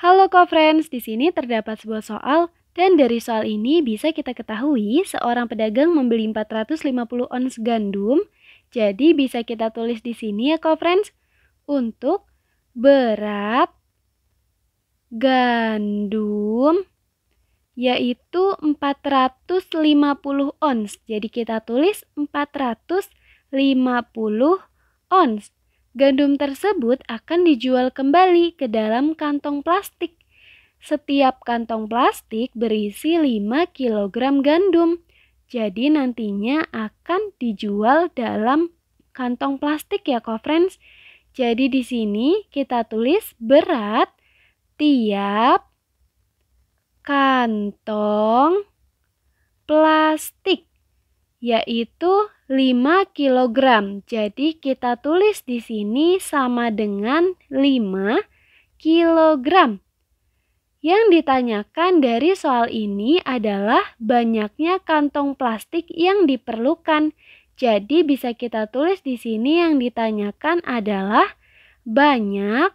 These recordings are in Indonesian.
Halo co-friends, di sini terdapat sebuah soal dan dari soal ini bisa kita ketahui seorang pedagang membeli 450 ons gandum. Jadi bisa kita tulis di sini ya co-friends untuk berat gandum yaitu 450 ons. Jadi kita tulis 450 ons. Gandum tersebut akan dijual kembali ke dalam kantong plastik. Setiap kantong plastik berisi 5 kg gandum. Jadi nantinya akan dijual dalam kantong plastik ya, ko friends. Jadi di sini kita tulis berat tiap kantong plastik yaitu 5 kg. Jadi kita tulis di sini sama dengan 5 kg. Yang ditanyakan dari soal ini adalah banyaknya kantong plastik yang diperlukan. Jadi bisa kita tulis di sini yang ditanyakan adalah banyak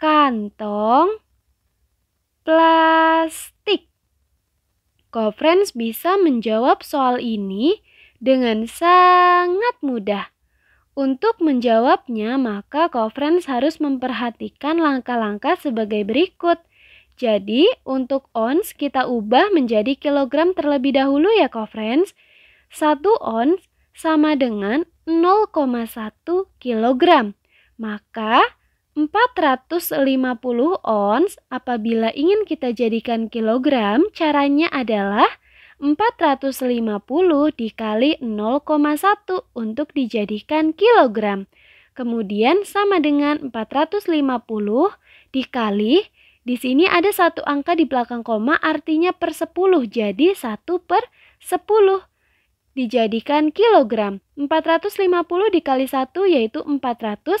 kantong plastik. Kofrens bisa menjawab soal ini dengan sangat mudah. Untuk menjawabnya, maka Kofrens harus memperhatikan langkah-langkah sebagai berikut. Jadi, untuk ons kita ubah menjadi kilogram terlebih dahulu ya Kofrens. 1 ons sama dengan 0,1 kilogram. Maka 450 ons apabila ingin kita jadikan kilogram, caranya adalah 450 dikali 0,1 untuk dijadikan kilogram. Kemudian sama dengan 450 dikali, di sini ada satu angka di belakang koma artinya per 10, jadi 1 per 10 dijadikan kilogram. 450 dikali 1 yaitu 450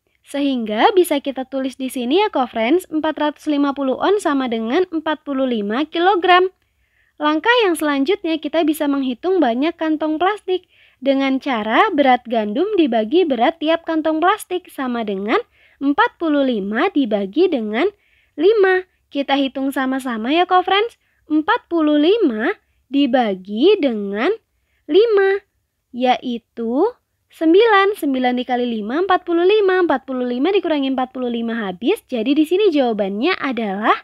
Sehingga bisa kita tulis di sini ya co-friends, 450 on sama dengan 45 kg. Langkah yang selanjutnya kita bisa menghitung banyak kantong plastik dengan cara berat gandum dibagi berat tiap kantong plastik sama dengan 45 dibagi dengan 5. Kita hitung sama-sama ya co-friends. 45 dibagi dengan 5 yaitu 9, 9 dikali 5, 45, 45 dikurangi 45 habis. Jadi di sini jawabannya adalah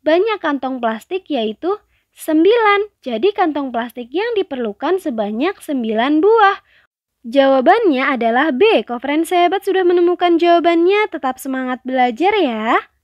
banyak kantong plastik yaitu 9. Jadi kantong plastik yang diperlukan sebanyak 9 buah. Jawabannya adalah B. kofren sehebat sudah menemukan jawabannya. Tetap semangat belajar ya.